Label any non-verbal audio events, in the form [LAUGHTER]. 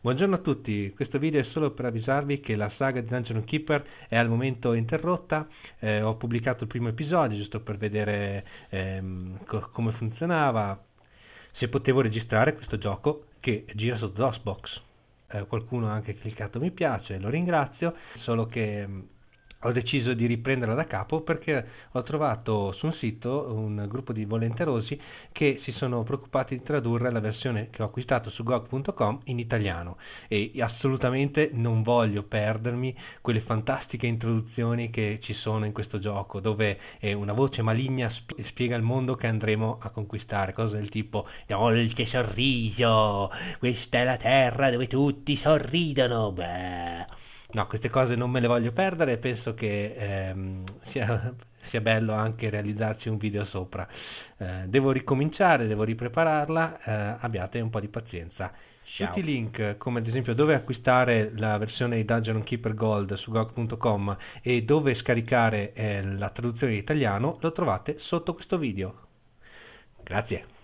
Buongiorno a tutti, questo video è solo per avvisarvi che la saga di Dungeon Keeper è al momento interrotta, eh, ho pubblicato il primo episodio giusto per vedere ehm, co come funzionava, se potevo registrare questo gioco che gira sotto DOSBox. Eh, qualcuno ha anche cliccato mi piace, lo ringrazio, solo che ehm, ho deciso di riprenderla da capo perché ho trovato su un sito un gruppo di volenterosi che si sono preoccupati di tradurre la versione che ho acquistato su gog.com in italiano e assolutamente non voglio perdermi quelle fantastiche introduzioni che ci sono in questo gioco dove una voce maligna spiega il mondo che andremo a conquistare, cose del tipo dolce sorriso, questa è la terra dove tutti sorridono. Beh No, queste cose non me le voglio perdere e penso che ehm, sia, [LAUGHS] sia, bello anche realizzarci un video sopra. Eh, devo ricominciare, devo riprepararla, eh, abbiate un po' di pazienza. Ciao. Tutti i link, come ad esempio dove acquistare la versione di Dungeon Keeper Gold su gog.com e dove scaricare eh, la traduzione in italiano, lo trovate sotto questo video. Grazie.